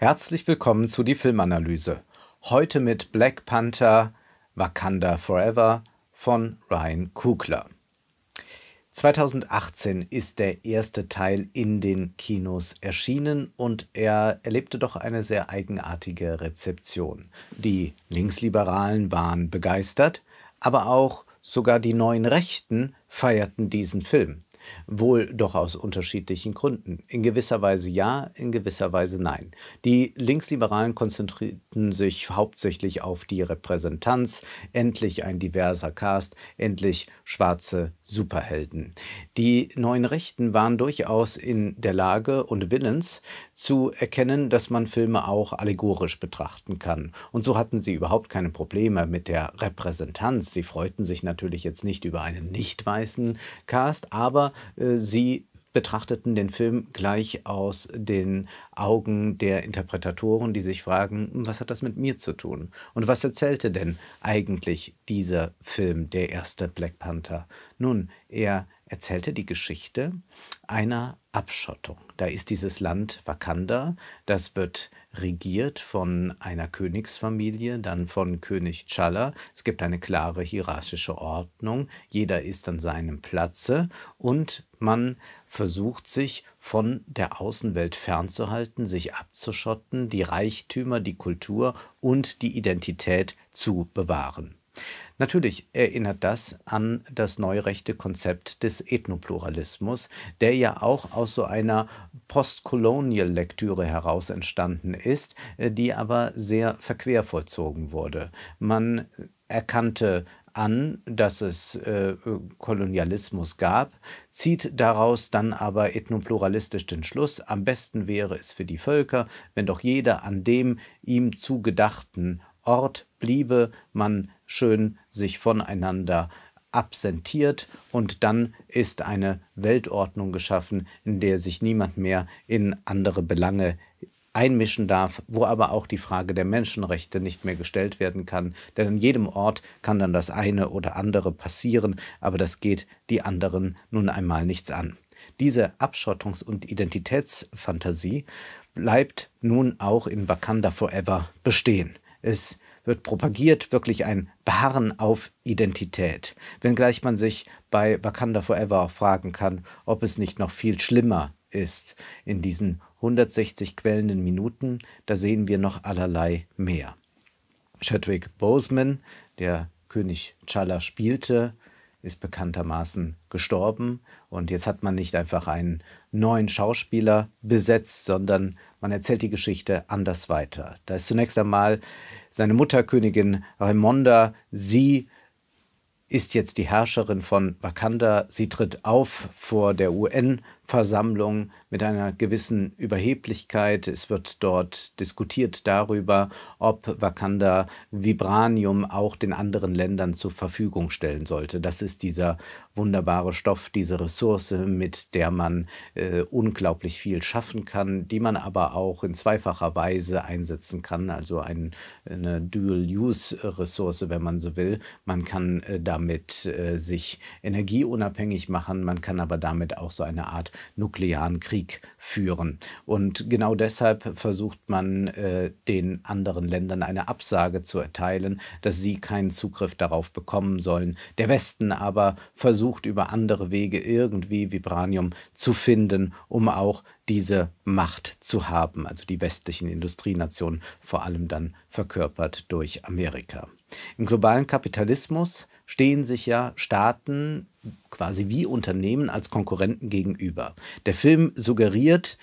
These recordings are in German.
Herzlich willkommen zu die Filmanalyse. Heute mit Black Panther Wakanda Forever von Ryan Kugler. 2018 ist der erste Teil in den Kinos erschienen und er erlebte doch eine sehr eigenartige Rezeption. Die Linksliberalen waren begeistert, aber auch sogar die neuen Rechten feierten diesen Film. Wohl doch aus unterschiedlichen Gründen. In gewisser Weise ja, in gewisser Weise nein. Die Linksliberalen konzentrierten sich hauptsächlich auf die Repräsentanz, endlich ein diverser Cast, endlich schwarze Superhelden. Die neuen Rechten waren durchaus in der Lage und willens zu erkennen, dass man Filme auch allegorisch betrachten kann. Und so hatten sie überhaupt keine Probleme mit der Repräsentanz. Sie freuten sich natürlich jetzt nicht über einen nicht weißen Cast, aber äh, sie betrachteten den Film gleich aus den Augen der Interpretatoren, die sich fragen, was hat das mit mir zu tun? Und was erzählte denn eigentlich dieser Film, der erste Black Panther? Nun, er erzählte die Geschichte einer Abschottung. Da ist dieses Land Wakanda, das wird regiert von einer Königsfamilie, dann von König Challa. Es gibt eine klare hierarchische Ordnung, jeder ist an seinem Platze und man versucht sich von der Außenwelt fernzuhalten, sich abzuschotten, die Reichtümer, die Kultur und die Identität zu bewahren. Natürlich erinnert das an das neurechte Konzept des Ethnopluralismus, der ja auch aus so einer Postcolonial-Lektüre heraus entstanden ist, äh, die aber sehr verquer vollzogen wurde. Man erkannte an, dass es äh, Kolonialismus gab, zieht daraus dann aber ethnopluralistisch den Schluss, am besten wäre es für die Völker, wenn doch jeder an dem ihm zugedachten Ort bliebe, man schön sich voneinander absentiert und dann ist eine Weltordnung geschaffen, in der sich niemand mehr in andere Belange einmischen darf, wo aber auch die Frage der Menschenrechte nicht mehr gestellt werden kann. Denn an jedem Ort kann dann das eine oder andere passieren, aber das geht die anderen nun einmal nichts an. Diese Abschottungs- und Identitätsfantasie bleibt nun auch in Wakanda Forever bestehen. Es wird propagiert wirklich ein Beharren auf Identität. Wenngleich man sich bei Wakanda Forever auch fragen kann, ob es nicht noch viel schlimmer ist in diesen 160 quellenden Minuten, da sehen wir noch allerlei mehr. Chadwick Boseman, der König Chala spielte, ist bekanntermaßen gestorben. Und jetzt hat man nicht einfach einen neuen Schauspieler besetzt, sondern man erzählt die Geschichte anders weiter. Da ist zunächst einmal seine Mutter, Königin Raimonda, sie ist jetzt die Herrscherin von Wakanda. Sie tritt auf vor der UN Versammlung mit einer gewissen Überheblichkeit. Es wird dort diskutiert darüber, ob Wakanda Vibranium auch den anderen Ländern zur Verfügung stellen sollte. Das ist dieser wunderbare Stoff, diese Ressource, mit der man äh, unglaublich viel schaffen kann, die man aber auch in zweifacher Weise einsetzen kann, also ein, eine Dual-Use-Ressource, wenn man so will. Man kann äh, damit äh, sich energieunabhängig machen, man kann aber damit auch so eine Art nuklearen Krieg führen. Und genau deshalb versucht man äh, den anderen Ländern eine Absage zu erteilen, dass sie keinen Zugriff darauf bekommen sollen. Der Westen aber versucht über andere Wege irgendwie Vibranium zu finden, um auch diese Macht zu haben, also die westlichen Industrienationen, vor allem dann verkörpert durch Amerika. Im globalen Kapitalismus stehen sich ja Staaten quasi wie Unternehmen als Konkurrenten gegenüber. Der Film suggeriert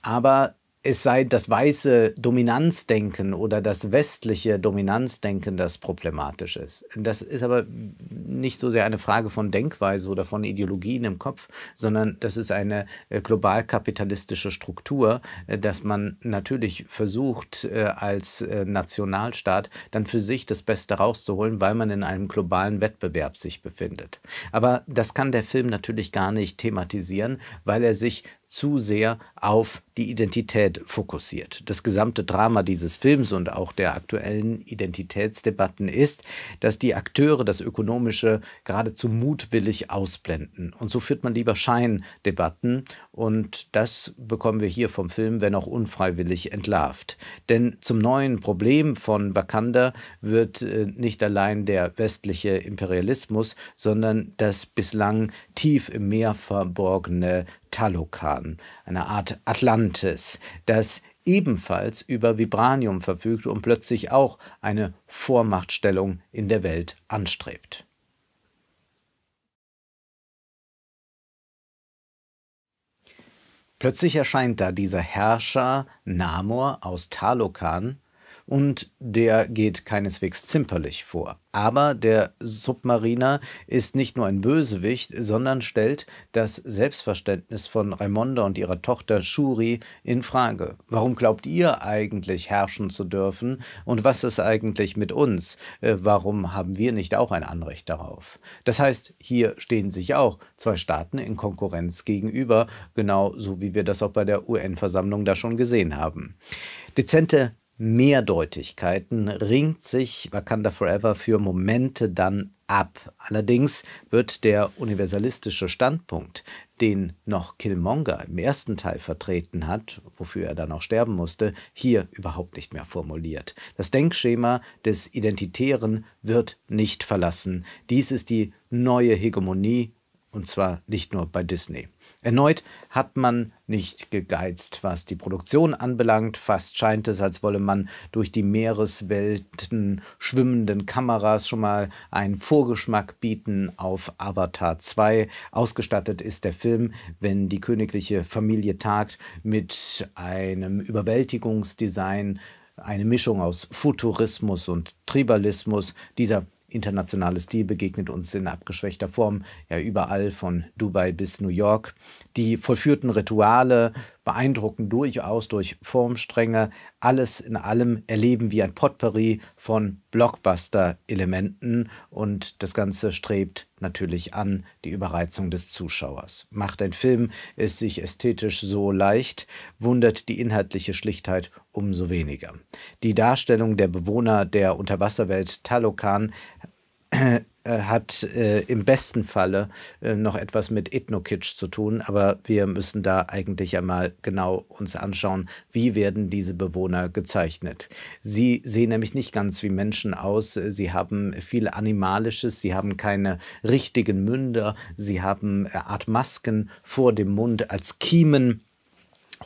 aber es sei das weiße Dominanzdenken oder das westliche Dominanzdenken, das problematisch ist. Das ist aber nicht so sehr eine Frage von Denkweise oder von Ideologien im Kopf, sondern das ist eine äh, globalkapitalistische Struktur, äh, dass man natürlich versucht, äh, als Nationalstaat dann für sich das Beste rauszuholen, weil man in einem globalen Wettbewerb sich befindet. Aber das kann der Film natürlich gar nicht thematisieren, weil er sich zu sehr auf die Identität fokussiert. Das gesamte Drama dieses Films und auch der aktuellen Identitätsdebatten ist, dass die Akteure das Ökonomische geradezu mutwillig ausblenden. Und so führt man lieber Scheindebatten. Und das bekommen wir hier vom Film, wenn auch unfreiwillig, entlarvt. Denn zum neuen Problem von Wakanda wird äh, nicht allein der westliche Imperialismus, sondern das bislang tief im Meer verborgene Talokan, eine Art Atlantis, das ebenfalls über Vibranium verfügt und plötzlich auch eine Vormachtstellung in der Welt anstrebt. Plötzlich erscheint da dieser Herrscher Namor aus Talokan und der geht keineswegs zimperlich vor. Aber der Submariner ist nicht nur ein Bösewicht, sondern stellt das Selbstverständnis von Raimonda und ihrer Tochter Shuri in Frage. Warum glaubt ihr eigentlich herrschen zu dürfen und was ist eigentlich mit uns? Äh, warum haben wir nicht auch ein Anrecht darauf? Das heißt, hier stehen sich auch zwei Staaten in Konkurrenz gegenüber, genauso wie wir das auch bei der UN-Versammlung da schon gesehen haben. Dezente Mehrdeutigkeiten ringt sich Wakanda Forever für Momente dann ab. Allerdings wird der universalistische Standpunkt, den noch Killmonger im ersten Teil vertreten hat, wofür er dann auch sterben musste, hier überhaupt nicht mehr formuliert. Das Denkschema des Identitären wird nicht verlassen. Dies ist die neue Hegemonie, und zwar nicht nur bei Disney. Erneut hat man nicht gegeizt, was die Produktion anbelangt. Fast scheint es, als wolle man durch die Meereswelten schwimmenden Kameras schon mal einen Vorgeschmack bieten auf Avatar 2. Ausgestattet ist der Film, wenn die königliche Familie tagt, mit einem Überwältigungsdesign eine Mischung aus Futurismus und Tribalismus. Dieser Internationale Stil begegnet uns in abgeschwächter Form ja überall von Dubai bis New York. Die vollführten Rituale beeindrucken durchaus durch Formstränge. Alles in allem erleben wir ein Potpourri von Blockbuster-Elementen und das Ganze strebt natürlich an die Überreizung des Zuschauers. Macht ein Film es sich ästhetisch so leicht, wundert die inhaltliche Schlichtheit umso weniger. Die Darstellung der Bewohner der Unterwasserwelt Talokan äh, hat äh, im besten Falle äh, noch etwas mit Ethnokitsch zu tun, aber wir müssen da eigentlich einmal genau uns anschauen, wie werden diese Bewohner gezeichnet. Sie sehen nämlich nicht ganz wie Menschen aus, sie haben viel Animalisches, sie haben keine richtigen Münder, sie haben eine äh, Art Masken vor dem Mund als Kiemen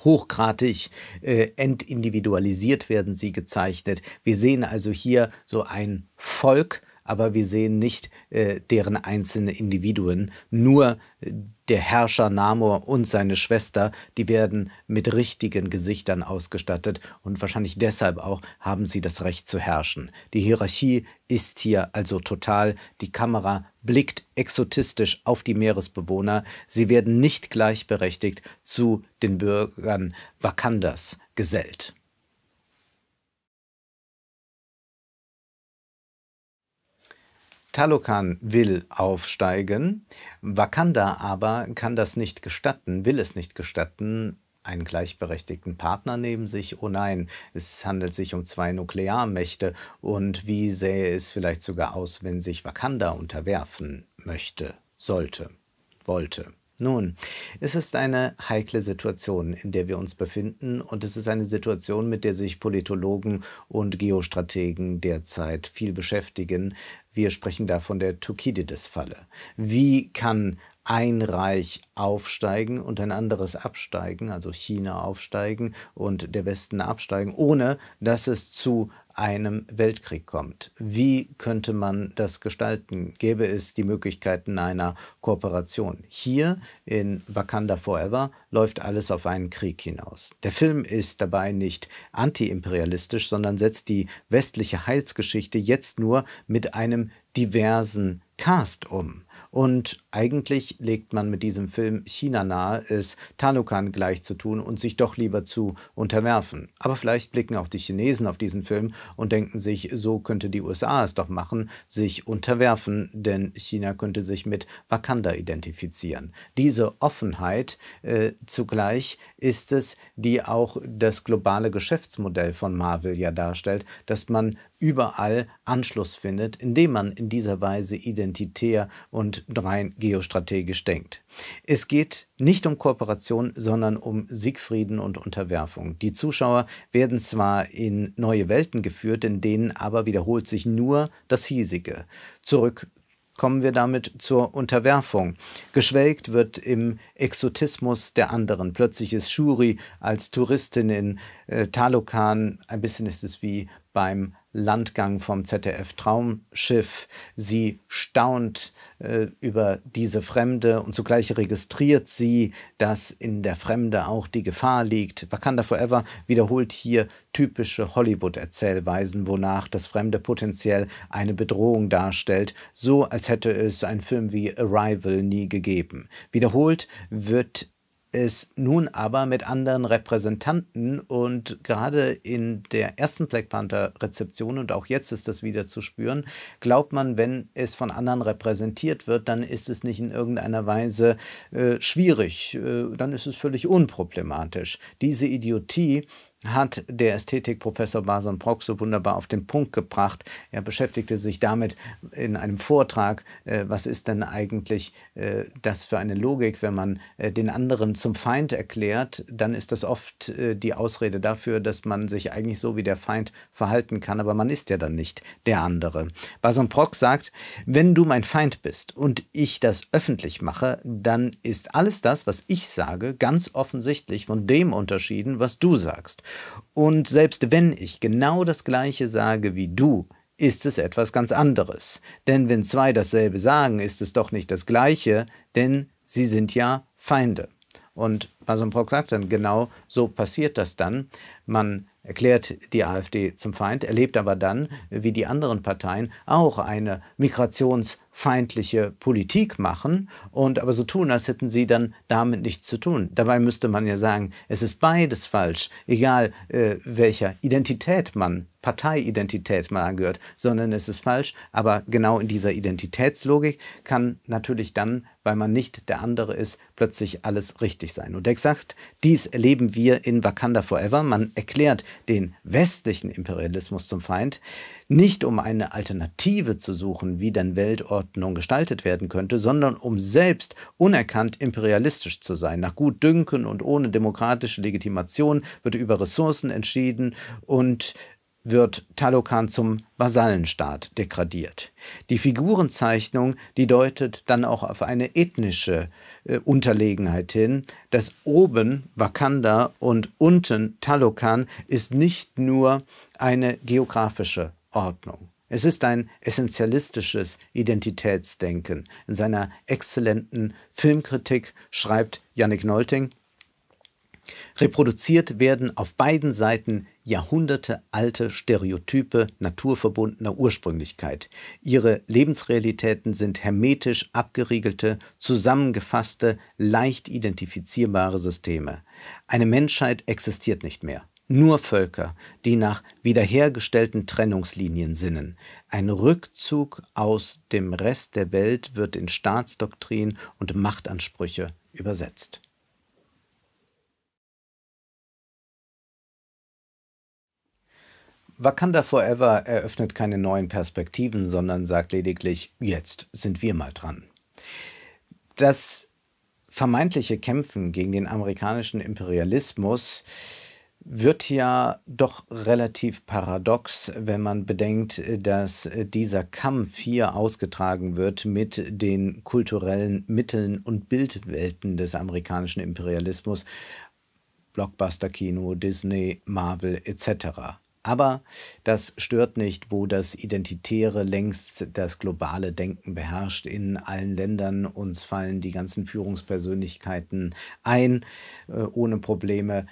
hochgradig äh, entindividualisiert werden sie gezeichnet. Wir sehen also hier so ein Volk, aber wir sehen nicht äh, deren einzelne Individuen. Nur äh, der Herrscher Namor und seine Schwester, die werden mit richtigen Gesichtern ausgestattet und wahrscheinlich deshalb auch haben sie das Recht zu herrschen. Die Hierarchie ist hier also total. Die Kamera blickt exotistisch auf die Meeresbewohner. Sie werden nicht gleichberechtigt zu den Bürgern Wakandas gesellt. Talokan will aufsteigen, Wakanda aber kann das nicht gestatten, will es nicht gestatten, einen gleichberechtigten Partner neben sich? Oh nein, es handelt sich um zwei Nuklearmächte. Und wie sähe es vielleicht sogar aus, wenn sich Wakanda unterwerfen möchte, sollte, wollte? Nun, es ist eine heikle Situation, in der wir uns befinden und es ist eine Situation, mit der sich Politologen und Geostrategen derzeit viel beschäftigen, wir sprechen da von der Thukydides-Falle. Wie kann ein Reich aufsteigen und ein anderes absteigen, also China aufsteigen und der Westen absteigen, ohne dass es zu einem Weltkrieg kommt. Wie könnte man das gestalten? Gäbe es die Möglichkeiten einer Kooperation? Hier in Wakanda Forever läuft alles auf einen Krieg hinaus. Der Film ist dabei nicht antiimperialistisch, sondern setzt die westliche Heilsgeschichte jetzt nur mit einem diversen Cast um. Und eigentlich legt man mit diesem Film China nahe, es Tanukan gleich zu tun und sich doch lieber zu unterwerfen. Aber vielleicht blicken auch die Chinesen auf diesen Film und denken sich, so könnte die USA es doch machen, sich unterwerfen, denn China könnte sich mit Wakanda identifizieren. Diese Offenheit äh, zugleich ist es, die auch das globale Geschäftsmodell von Marvel ja darstellt, dass man überall Anschluss findet, indem man in dieser Weise identitär und und rein geostrategisch denkt. Es geht nicht um Kooperation, sondern um Siegfrieden und Unterwerfung. Die Zuschauer werden zwar in neue Welten geführt, in denen aber wiederholt sich nur das hiesige. Zurück kommen wir damit zur Unterwerfung. Geschwelgt wird im Exotismus der anderen. Plötzlich ist Shuri als Touristin in äh, Talokan, ein bisschen ist es wie beim Landgang vom ZDF Traumschiff. Sie staunt äh, über diese Fremde und zugleich registriert sie, dass in der Fremde auch die Gefahr liegt. Wakanda Forever wiederholt hier typische Hollywood-Erzählweisen, wonach das Fremde potenziell eine Bedrohung darstellt, so als hätte es einen Film wie Arrival nie gegeben. Wiederholt wird es nun aber mit anderen Repräsentanten und gerade in der ersten Black Panther-Rezeption und auch jetzt ist das wieder zu spüren, glaubt man, wenn es von anderen repräsentiert wird, dann ist es nicht in irgendeiner Weise äh, schwierig, äh, dann ist es völlig unproblematisch. Diese Idiotie hat der Ästhetikprofessor Bason Brock so wunderbar auf den Punkt gebracht. Er beschäftigte sich damit in einem Vortrag, äh, was ist denn eigentlich äh, das für eine Logik, wenn man äh, den anderen zum Feind erklärt, dann ist das oft äh, die Ausrede dafür, dass man sich eigentlich so wie der Feind verhalten kann, aber man ist ja dann nicht der andere. Bason Brock sagt, wenn du mein Feind bist und ich das öffentlich mache, dann ist alles das, was ich sage, ganz offensichtlich von dem unterschieden, was du sagst. Und selbst wenn ich genau das Gleiche sage wie du, ist es etwas ganz anderes. Denn wenn zwei dasselbe sagen, ist es doch nicht das Gleiche, denn sie sind ja Feinde. Und Mason sagt dann, genau so passiert das dann. Man erklärt die AfD zum Feind, erlebt aber dann, wie die anderen Parteien, auch eine migrationsfeindliche Politik machen und aber so tun, als hätten sie dann damit nichts zu tun. Dabei müsste man ja sagen, es ist beides falsch, egal äh, welcher Identität man Parteiidentität mal angehört, sondern es ist falsch. Aber genau in dieser Identitätslogik kann natürlich dann, weil man nicht der andere ist, plötzlich alles richtig sein. Und exakt dies erleben wir in Wakanda Forever. Man erklärt den westlichen Imperialismus zum Feind, nicht um eine Alternative zu suchen, wie denn Weltordnung gestaltet werden könnte, sondern um selbst unerkannt imperialistisch zu sein. Nach Gutdünken und ohne demokratische Legitimation wird über Ressourcen entschieden und wird Talokan zum Vasallenstaat degradiert. Die Figurenzeichnung, die deutet dann auch auf eine ethnische äh, Unterlegenheit hin. Das oben Wakanda und unten Talokan ist nicht nur eine geografische Ordnung. Es ist ein essentialistisches Identitätsdenken. In seiner exzellenten Filmkritik schreibt Yannick Nolting, Reproduziert werden auf beiden Seiten jahrhundertealte Stereotype naturverbundener Ursprünglichkeit. Ihre Lebensrealitäten sind hermetisch abgeriegelte, zusammengefasste, leicht identifizierbare Systeme. Eine Menschheit existiert nicht mehr. Nur Völker, die nach wiederhergestellten Trennungslinien sinnen. Ein Rückzug aus dem Rest der Welt wird in Staatsdoktrin und Machtansprüche übersetzt. Wakanda Forever eröffnet keine neuen Perspektiven, sondern sagt lediglich, jetzt sind wir mal dran. Das vermeintliche Kämpfen gegen den amerikanischen Imperialismus wird ja doch relativ paradox, wenn man bedenkt, dass dieser Kampf hier ausgetragen wird mit den kulturellen Mitteln und Bildwelten des amerikanischen Imperialismus, Blockbuster-Kino, Disney, Marvel etc. Aber das stört nicht, wo das Identitäre längst das globale Denken beherrscht in allen Ländern. Uns fallen die ganzen Führungspersönlichkeiten ein, äh, ohne Probleme.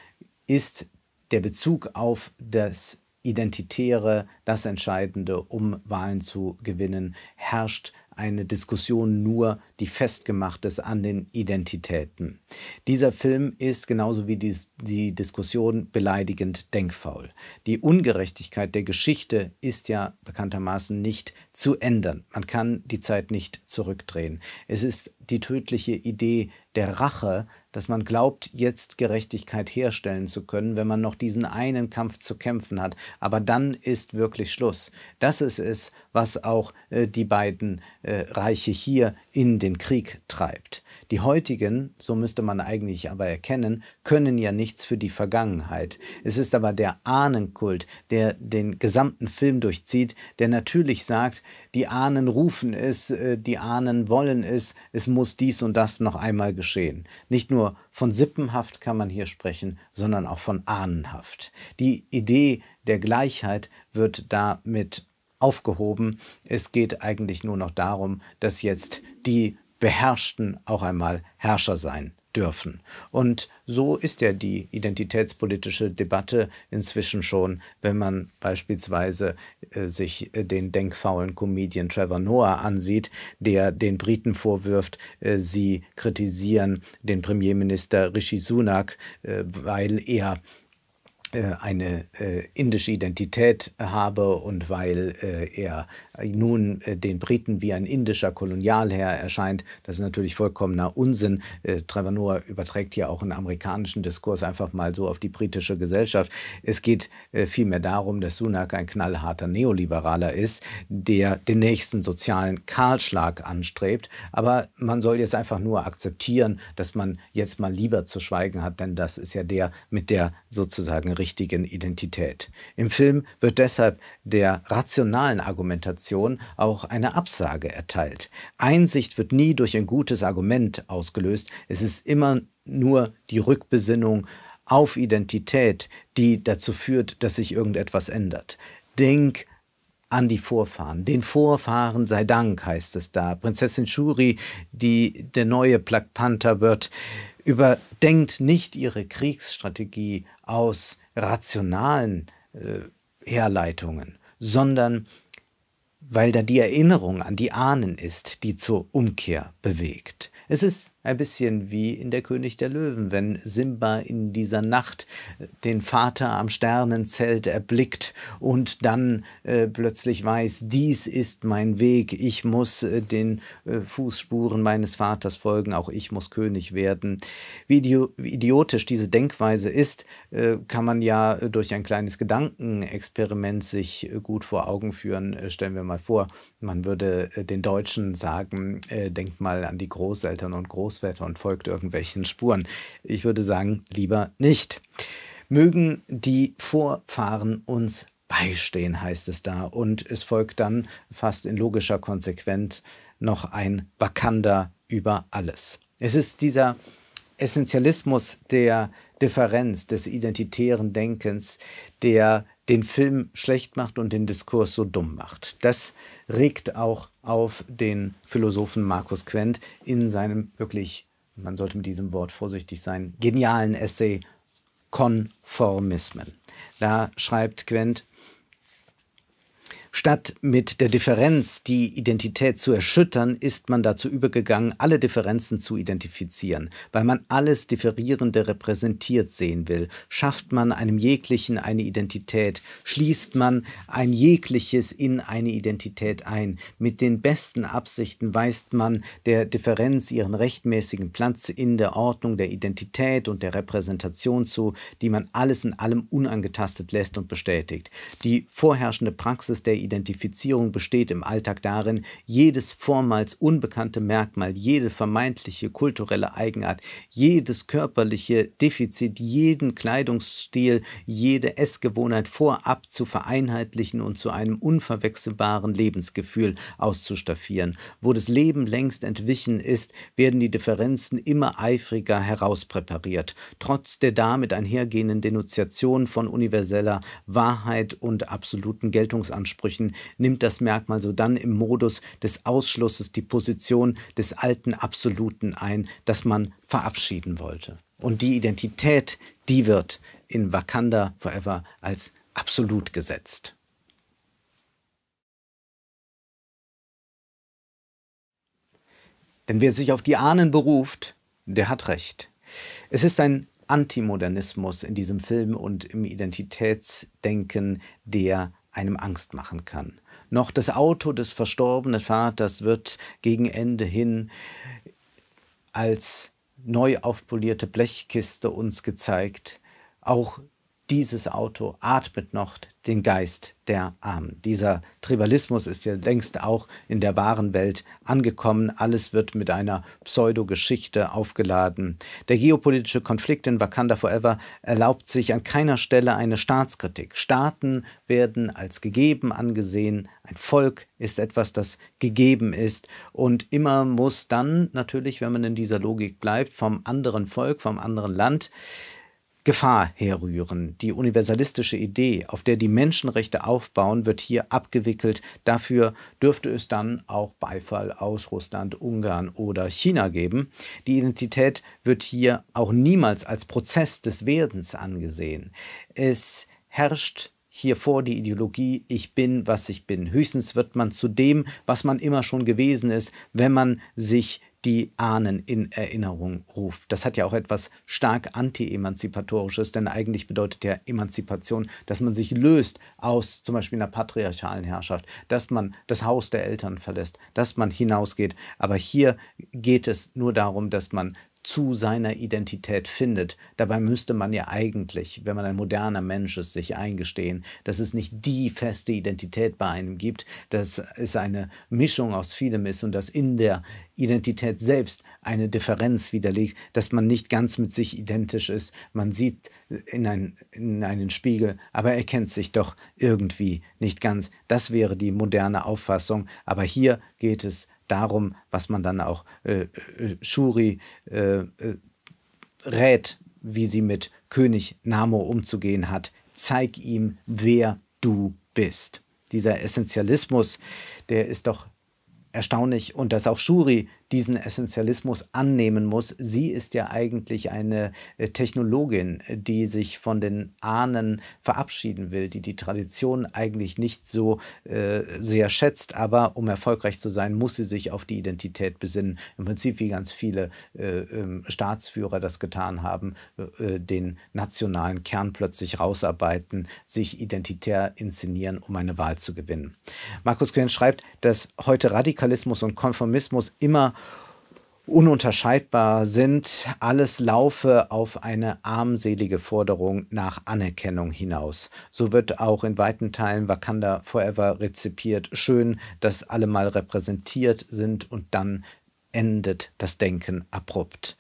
Ist der Bezug auf das Identitäre das Entscheidende, um Wahlen zu gewinnen, herrscht eine Diskussion nur, die festgemacht ist an den Identitäten. Dieser Film ist genauso wie die, die Diskussion beleidigend denkfaul. Die Ungerechtigkeit der Geschichte ist ja bekanntermaßen nicht zu ändern. Man kann die Zeit nicht zurückdrehen. Es ist die tödliche Idee der Rache, dass man glaubt, jetzt Gerechtigkeit herstellen zu können, wenn man noch diesen einen Kampf zu kämpfen hat. Aber dann ist wirklich Schluss. Das ist es, was auch äh, die beiden äh, Reiche hier in den Krieg treibt. Die heutigen, so müsste man eigentlich aber erkennen, können ja nichts für die Vergangenheit. Es ist aber der Ahnenkult, der den gesamten Film durchzieht, der natürlich sagt, die Ahnen rufen es, äh, die Ahnen wollen es, es muss dies und das noch einmal geschehen. Nicht nur nur von Sippenhaft kann man hier sprechen, sondern auch von Ahnenhaft. Die Idee der Gleichheit wird damit aufgehoben. Es geht eigentlich nur noch darum, dass jetzt die Beherrschten auch einmal Herrscher sein dürfen. Und so ist ja die identitätspolitische Debatte inzwischen schon, wenn man beispielsweise äh, sich äh, den denkfaulen Comedian Trevor Noah ansieht, der den Briten vorwirft, äh, sie kritisieren den Premierminister Rishi Sunak, äh, weil er äh, eine äh, indische Identität habe und weil äh, er nun äh, den Briten wie ein indischer Kolonialherr erscheint, das ist natürlich vollkommener Unsinn. Äh, Trevor überträgt hier auch einen amerikanischen Diskurs einfach mal so auf die britische Gesellschaft. Es geht äh, vielmehr darum, dass Sunak ein knallharter Neoliberaler ist, der den nächsten sozialen Kahlschlag anstrebt. Aber man soll jetzt einfach nur akzeptieren, dass man jetzt mal lieber zu schweigen hat, denn das ist ja der mit der sozusagen richtigen Identität. Im Film wird deshalb der rationalen Argumentation auch eine Absage erteilt. Einsicht wird nie durch ein gutes Argument ausgelöst, es ist immer nur die Rückbesinnung auf Identität, die dazu führt, dass sich irgendetwas ändert. Denk an die Vorfahren. Den Vorfahren sei Dank, heißt es da. Prinzessin Shuri, die der neue Black Panther wird, überdenkt nicht ihre Kriegsstrategie aus rationalen äh, Herleitungen, sondern weil da die Erinnerung an die Ahnen ist, die zur Umkehr bewegt. Es ist ein bisschen wie in der König der Löwen, wenn Simba in dieser Nacht äh, den Vater am Sternenzelt erblickt und dann äh, plötzlich weiß, dies ist mein Weg, ich muss äh, den äh, Fußspuren meines Vaters folgen, auch ich muss König werden. Wie, idiotisch diese Denkweise ist, äh, kann man ja äh, durch ein kleines Gedankenexperiment sich gut vor Augen führen. stellen wir mal vor, man würde äh, den Deutschen sagen, äh, denkt mal an die Großeltern und Großväter und folgt irgendwelchen Spuren. Ich würde sagen, lieber nicht. Mögen die Vorfahren uns beistehen, heißt es da. Und es folgt dann fast in logischer Konsequenz noch ein Wakanda über alles. Es ist dieser Essentialismus der Differenz, des identitären Denkens, der den Film schlecht macht und den Diskurs so dumm macht. Das regt auch auf den Philosophen Markus Quent in seinem wirklich, man sollte mit diesem Wort vorsichtig sein, genialen Essay Konformismen. Da schreibt Quent, Statt mit der Differenz die Identität zu erschüttern, ist man dazu übergegangen, alle Differenzen zu identifizieren. Weil man alles Differierende repräsentiert sehen will, schafft man einem jeglichen eine Identität, schließt man ein jegliches in eine Identität ein. Mit den besten Absichten weist man der Differenz ihren rechtmäßigen Platz in der Ordnung der Identität und der Repräsentation zu, die man alles in allem unangetastet lässt und bestätigt. Die vorherrschende Praxis der Identifizierung besteht im Alltag darin, jedes vormals unbekannte Merkmal, jede vermeintliche kulturelle Eigenart, jedes körperliche Defizit, jeden Kleidungsstil, jede Essgewohnheit vorab zu vereinheitlichen und zu einem unverwechselbaren Lebensgefühl auszustaffieren. Wo das Leben längst entwichen ist, werden die Differenzen immer eifriger herauspräpariert, trotz der damit einhergehenden Denunziation von universeller Wahrheit und absoluten Geltungsansprüchen Ansprüchen nimmt das Merkmal so dann im Modus des Ausschlusses die Position des alten Absoluten ein, das man verabschieden wollte. Und die Identität, die wird in Wakanda Forever als absolut gesetzt. Denn wer sich auf die Ahnen beruft, der hat recht. Es ist ein Antimodernismus in diesem Film und im Identitätsdenken, der einem Angst machen kann. Noch das Auto des verstorbenen Vaters wird gegen Ende hin als neu aufpolierte Blechkiste uns gezeigt. Auch dieses Auto atmet noch den Geist der Armen. Dieser Tribalismus ist ja längst auch in der wahren Welt angekommen. Alles wird mit einer Pseudogeschichte aufgeladen. Der geopolitische Konflikt in Wakanda Forever erlaubt sich an keiner Stelle eine Staatskritik. Staaten werden als gegeben angesehen. Ein Volk ist etwas, das gegeben ist. Und immer muss dann natürlich, wenn man in dieser Logik bleibt, vom anderen Volk, vom anderen Land, Gefahr herrühren. Die universalistische Idee, auf der die Menschenrechte aufbauen, wird hier abgewickelt. Dafür dürfte es dann auch Beifall aus Russland, Ungarn oder China geben. Die Identität wird hier auch niemals als Prozess des Werdens angesehen. Es herrscht hier vor die Ideologie, ich bin, was ich bin. Höchstens wird man zu dem, was man immer schon gewesen ist, wenn man sich die Ahnen in Erinnerung ruft. Das hat ja auch etwas stark anti-emanzipatorisches, denn eigentlich bedeutet ja Emanzipation, dass man sich löst aus zum Beispiel einer patriarchalen Herrschaft, dass man das Haus der Eltern verlässt, dass man hinausgeht. Aber hier geht es nur darum, dass man zu seiner Identität findet. Dabei müsste man ja eigentlich, wenn man ein moderner Mensch ist, sich eingestehen, dass es nicht die feste Identität bei einem gibt, dass es eine Mischung aus vielem ist und dass in der Identität selbst eine Differenz widerlegt, dass man nicht ganz mit sich identisch ist. Man sieht in, ein, in einen Spiegel, aber erkennt sich doch irgendwie nicht ganz. Das wäre die moderne Auffassung. Aber hier geht es darum, was man dann auch äh, äh Shuri äh, äh, rät, wie sie mit König Namo umzugehen hat. Zeig ihm, wer du bist. Dieser Essentialismus, der ist doch erstaunlich und dass auch Shuri diesen Essentialismus annehmen muss. Sie ist ja eigentlich eine äh, Technologin, äh, die sich von den Ahnen verabschieden will, die die Tradition eigentlich nicht so äh, sehr schätzt, aber um erfolgreich zu sein, muss sie sich auf die Identität besinnen. Im Prinzip wie ganz viele äh, ähm, Staatsführer das getan haben, äh, den nationalen Kern plötzlich rausarbeiten, sich identitär inszenieren, um eine Wahl zu gewinnen. Markus Quinn schreibt, dass heute Radikalismus und Konformismus immer ununterscheidbar sind. Alles laufe auf eine armselige Forderung nach Anerkennung hinaus. So wird auch in weiten Teilen Wakanda Forever rezipiert. Schön, dass alle mal repräsentiert sind und dann endet das Denken abrupt.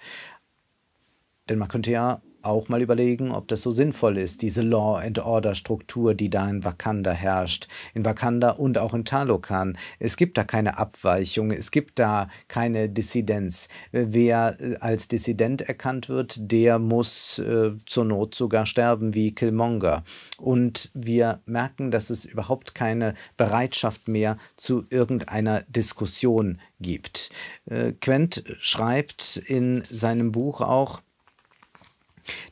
Denn man könnte ja auch mal überlegen, ob das so sinnvoll ist, diese Law-and-Order-Struktur, die da in Wakanda herrscht, in Wakanda und auch in Talokan. Es gibt da keine Abweichung, es gibt da keine Dissidenz. Äh, wer äh, als Dissident erkannt wird, der muss äh, zur Not sogar sterben wie Killmonger. Und wir merken, dass es überhaupt keine Bereitschaft mehr zu irgendeiner Diskussion gibt. Äh, Quent schreibt in seinem Buch auch,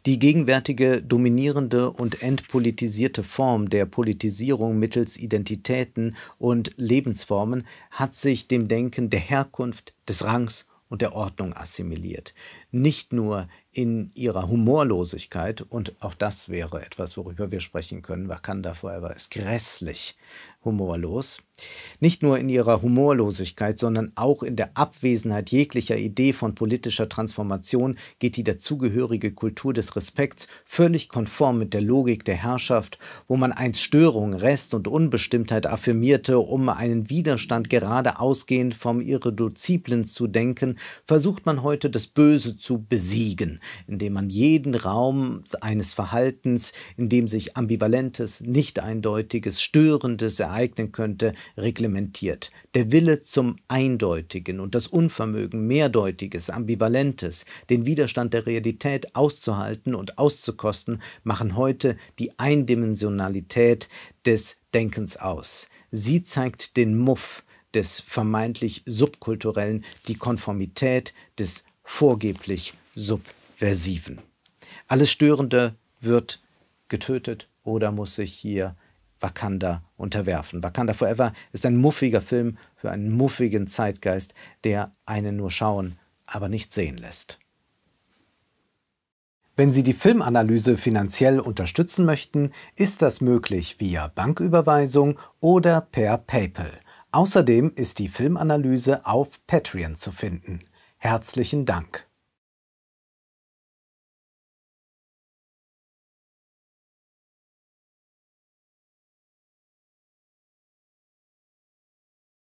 die gegenwärtige dominierende und entpolitisierte Form der Politisierung mittels Identitäten und Lebensformen hat sich dem Denken der Herkunft, des Rangs und der Ordnung assimiliert. Nicht nur in ihrer Humorlosigkeit, und auch das wäre etwas, worüber wir sprechen können, Wakanda Forever ist grässlich humorlos, nicht nur in ihrer Humorlosigkeit, sondern auch in der Abwesenheit jeglicher Idee von politischer Transformation geht die dazugehörige Kultur des Respekts völlig konform mit der Logik der Herrschaft, wo man einst Störung, Rest und Unbestimmtheit affirmierte, um einen Widerstand gerade ausgehend vom Irreduziblen zu denken, versucht man heute das Böse zu besiegen indem man jeden Raum eines Verhaltens, in dem sich ambivalentes, nicht eindeutiges, störendes ereignen könnte, reglementiert. Der Wille zum Eindeutigen und das Unvermögen, mehrdeutiges, ambivalentes, den Widerstand der Realität auszuhalten und auszukosten, machen heute die Eindimensionalität des Denkens aus. Sie zeigt den Muff des vermeintlich Subkulturellen, die Konformität des vorgeblich Subkulturellen. Subversiven. Alles Störende wird getötet oder muss sich hier Wakanda unterwerfen. Wakanda Forever ist ein muffiger Film für einen muffigen Zeitgeist, der einen nur schauen, aber nicht sehen lässt. Wenn Sie die Filmanalyse finanziell unterstützen möchten, ist das möglich via Banküberweisung oder per PayPal. Außerdem ist die Filmanalyse auf Patreon zu finden. Herzlichen Dank.